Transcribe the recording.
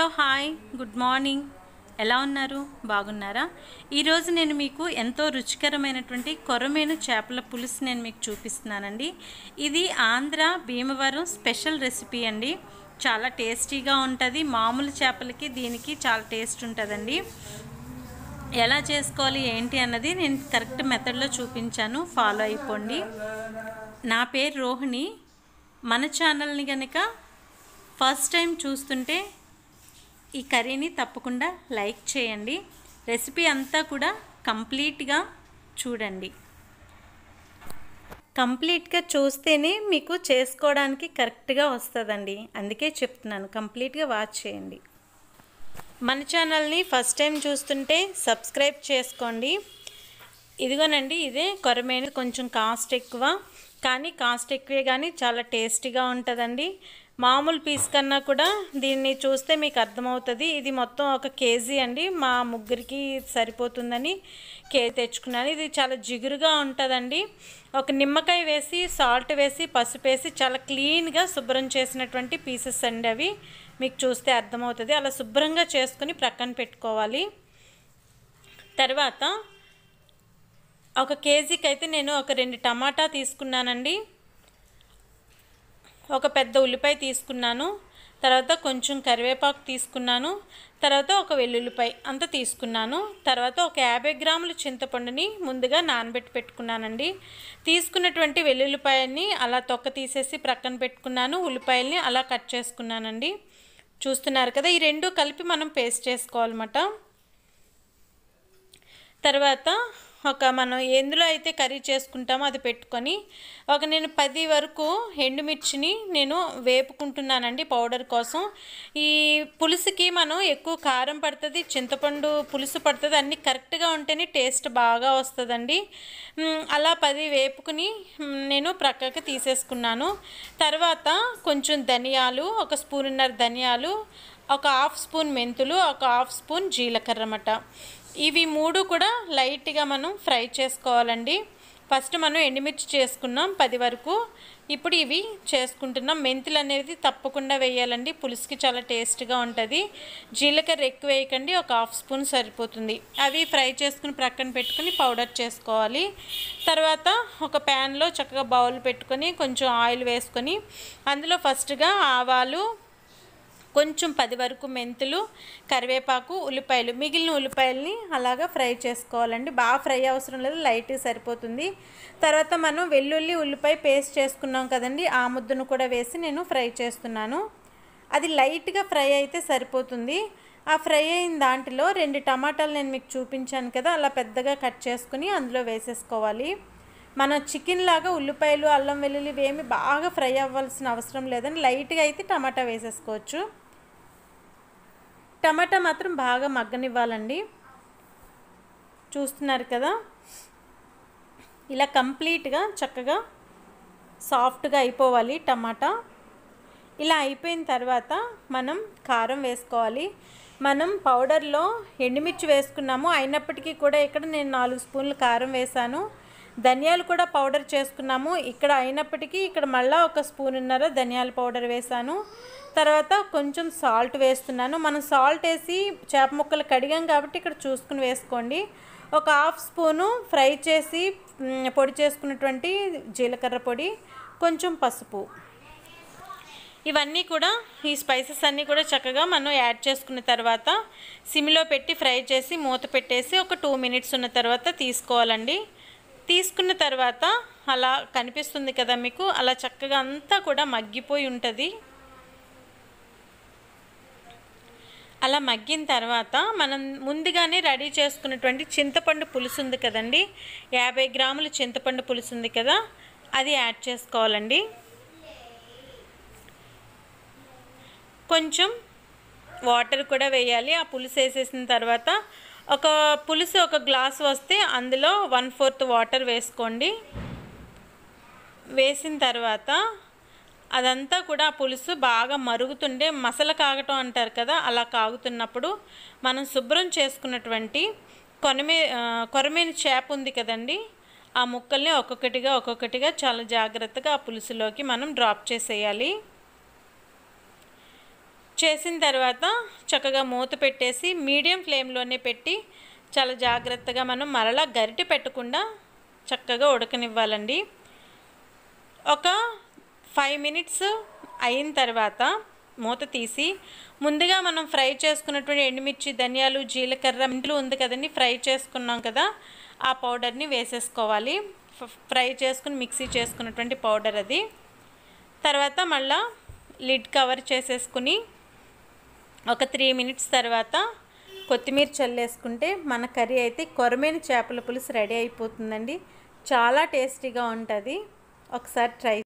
hello hi good morning ఎలా ఉన్నారు బాగున్నారా ఈరోజు నేను మీకు ఎంతో రుచికరమైనటువంటి కొరమైన చేపల పులుసు నేను మీకు చూపిస్తున్నానండి ఇది ఆంధ్ర భీమవరం స్పెషల్ రెసిపీ అండి చాలా టేస్టీగా ఉంటుంది మామూలు చేపలకి దీనికి చాలా టేస్ట్ ఉంటుందండి ఎలా చేసుకోవాలి ఏంటి అన్నది నేను కరెక్ట్ మెథడ్లో చూపించాను ఫాలో అయిపోండి నా పేరు రోహిణి మన ఛానల్ని కనుక ఫస్ట్ టైం చూస్తుంటే ఈ కర్రీని తప్పకుండా లైక్ చేయండి రెసిపీ అంతా కూడా కంప్లీట్గా చూడండి కంప్లీట్గా చూస్తేనే మీకు చేసుకోవడానికి కరెక్ట్గా వస్తుందండి అందుకే చెప్తున్నాను కంప్లీట్గా వాచ్ చేయండి మన ఛానల్ని ఫస్ట్ టైం చూస్తుంటే సబ్స్క్రైబ్ చేసుకోండి ఇదిగోనండి ఇదే కొరమేను కొంచెం కాస్ట్ ఎక్కువ కానీ కాస్ట్ ఎక్కువే కానీ చాలా టేస్టీగా ఉంటుందండి మామూలు పీస్ కన్నా కూడా దీన్ని చూస్తే మీకు అర్థమవుతుంది ఇది మొత్తం ఒక కేజీ అండి మా ముగ్గురికి సరిపోతుందని కే తెచ్చుకున్నాను ఇది చాలా జిగురుగా ఉంటుందండి ఒక నిమ్మకాయ వేసి సాల్ట్ వేసి పసుపు వేసి చాలా క్లీన్గా శుభ్రం చేసినటువంటి పీసెస్ అండి అవి మీకు చూస్తే అర్థమవుతుంది అలా శుభ్రంగా చేసుకుని ప్రక్కన పెట్టుకోవాలి తర్వాత ఒక కేజీకి అయితే నేను ఒక రెండు టమాటా తీసుకున్నానండి ఒక పెద్ద ఉల్లిపాయ తీసుకున్నాను తర్వాత కొంచెం కరివేపాకు తీసుకున్నాను తర్వాత ఒక వెల్లుల్లిపాయ అంత తీసుకున్నాను తర్వాత ఒక యాభై గ్రాముల చింతపండుని ముందుగా నానబెట్టి పెట్టుకున్నానండి తీసుకున్నటువంటి వెల్లుల్లిపాయని అలా తొక్క తీసేసి ప్రక్కన పెట్టుకున్నాను ఉల్లిపాయల్ని అలా కట్ చేసుకున్నానండి చూస్తున్నారు కదా ఈ రెండు కలిపి మనం పేస్ట్ చేసుకోవాలన్నమాట తర్వాత ఒక మనం ఎందులో అయితే కర్రీ చేసుకుంటామో అది పెట్టుకొని ఒక నేను పది వరకు ఎండుమిర్చిని నేను వేపుకుంటున్నానండి పౌడర్ కోసం ఈ పులుసుకి మనం ఎక్కువ కారం పడుతుంది చింతపండు పులుసు పడుతుంది అన్నీ కరెక్ట్గా ఉంటేనే టేస్ట్ బాగా వస్తుందండి అలా పది వేపుకుని నేను ప్రక్కకి తీసేసుకున్నాను తర్వాత కొంచెం ధనియాలు ఒక స్పూన్ స్పూన్నర ధనియాలు ఒక హాఫ్ స్పూన్ మెంతులు ఒక హాఫ్ స్పూన్ జీలకర్ర అన్నమాట ఇవి మూడు కూడా లైట్గా మనం ఫ్రై చేసుకోవాలండి ఫస్ట్ మనం ఎండుమిర్చి చేసుకున్నాం పది వరకు ఇప్పుడు ఇవి చేసుకుంటున్నాం మెంతులు అనేది తప్పకుండా వేయాలండి పులుసుకి చాలా టేస్ట్గా ఉంటుంది జీలకర్ర ఎక్కువ వేయకండి ఒక హాఫ్ స్పూన్ సరిపోతుంది అవి ఫ్రై చేసుకుని ప్రక్కన పెట్టుకుని పౌడర్ చేసుకోవాలి తర్వాత ఒక ప్యాన్లో చక్కగా బౌల్ పెట్టుకొని కొంచెం ఆయిల్ వేసుకొని అందులో ఫస్ట్గా ఆవాలు కొంచెం పది వరకు మెంతులు కరివేపాకు ఉల్లిపాయలు మిగిలిన ఉల్లిపాయలని అలాగా ఫ్రై చేసుకోవాలండి బాగా ఫ్రై అవసరం లేదు లైట్గా సరిపోతుంది తర్వాత మనం వెల్లుల్లి ఉల్లిపాయ పేస్ట్ చేసుకున్నాం కదండి ఆ ముద్దును కూడా వేసి నేను ఫ్రై చేస్తున్నాను అది లైట్గా ఫ్రై అయితే సరిపోతుంది ఆ ఫ్రై అయిన దాంట్లో రెండు టమాటాలు నేను మీకు చూపించాను కదా అలా పెద్దగా కట్ చేసుకుని అందులో వేసేసుకోవాలి మన చికెన్ లాగా ఉల్లిపాయలు అల్లం వెల్లుల్లి ఏమి బాగా ఫ్రై అవ్వాల్సిన అవసరం లేదని లైట్గా అయితే టమాటా వేసేసుకోవచ్చు టమాటా మాత్రం బాగా మగ్గనివ్వాలండి చూస్తున్నారు కదా ఇలా కంప్లీట్గా చక్కగా సాఫ్ట్గా అయిపోవాలి టమాటా ఇలా అయిపోయిన తర్వాత మనం కారం వేసుకోవాలి మనం పౌడర్లో ఎండుమిర్చి వేసుకున్నాము అయినప్పటికీ కూడా ఇక్కడ నేను నాలుగు స్పూన్లు కారం వేశాను ధనియాలు కూడా పౌడర్ చేసుకున్నాము ఇక్కడ అయినప్పటికీ ఇక్కడ మళ్ళీ ఒక స్పూన్ ఉన్నారో ధనియాల పౌడర్ వేశాను తర్వాత కొంచెం సాల్ట్ వేస్తున్నాను మనం సాల్ట్ వేసి చేప ముక్కలు కడిగాం కాబట్టి ఇక్కడ చూసుకుని వేసుకోండి ఒక హాఫ్ స్పూను ఫ్రై చేసి పొడి చేసుకున్నటువంటి జీలకర్ర పొడి కొంచెం పసుపు ఇవన్నీ కూడా ఈ స్పైసెస్ అన్నీ కూడా చక్కగా మనం యాడ్ చేసుకున్న తర్వాత సిమ్లో పెట్టి ఫ్రై చేసి మూత పెట్టేసి ఒక టూ మినిట్స్ ఉన్న తర్వాత తీసుకోవాలండి తీసుకున్న తర్వాత అలా కనిపిస్తుంది కదా మీకు అలా చక్కగా అంతా కూడా మగ్గిపోయి ఉంటుంది అలా మగ్గిన తర్వాత మనం ముందుగానే రెడీ చేసుకున్నటువంటి చింతపండు పులుసు ఉంది కదండి యాభై గ్రాముల చింతపండు పులుసు ఉంది కదా అది యాడ్ చేసుకోవాలండి కొంచెం వాటర్ కూడా వేయాలి ఆ పులుసు వేసేసిన తర్వాత ఒక పులుసు ఒక గ్లాస్ వస్తే అందులో వన్ ఫోర్త్ వాటర్ వేసుకోండి వేసిన తర్వాత అదంతా కూడా పులుసు బాగా మరుగుతుండే మసల కాగటం అంటారు కదా అలా కాగుతున్నప్పుడు మనం శుభ్రం చేసుకున్నటువంటి కొనమే కొరమైన చేప ఉంది కదండి ఆ ముక్కల్ని ఒక్కొక్కటిగా ఒక్కొక్కటిగా చాలా జాగ్రత్తగా ఆ పులుసులోకి మనం డ్రాప్ చేసేయాలి చేసిన తర్వాత చక్కగా మూత పెట్టేసి మీడియం ఫ్లేమ్లోనే పెట్టి చాలా జాగ్రత్తగా మనం మరలా గరిటె పెట్టకుండా చక్కగా ఉడకనివ్వాలండి ఒక ఫైవ్ మినిట్స్ అయిన తర్వాత మూత తీసి ముందుగా మనం ఫ్రై చేసుకున్నటువంటి ఎండుమిర్చి ధనియాలు జీలకర్ర ఇంట్లో ఉంది కదండి ఫ్రై చేసుకున్నాం కదా ఆ పౌడర్ని వేసేసుకోవాలి ఫ్రై చేసుకుని మిక్సీ చేసుకున్నటువంటి పౌడర్ అది తర్వాత మళ్ళా లిడ్ కవర్ చేసేసుకుని ఒక త్రీ మినిట్స్ తర్వాత కొత్తిమీర చల్లేసుకుంటే మన కర్రీ అయితే కొరమైన చేపల పులుసు రెడీ అయిపోతుందండి చాలా టేస్టీగా ఉంటుంది ఒకసారి ట్రై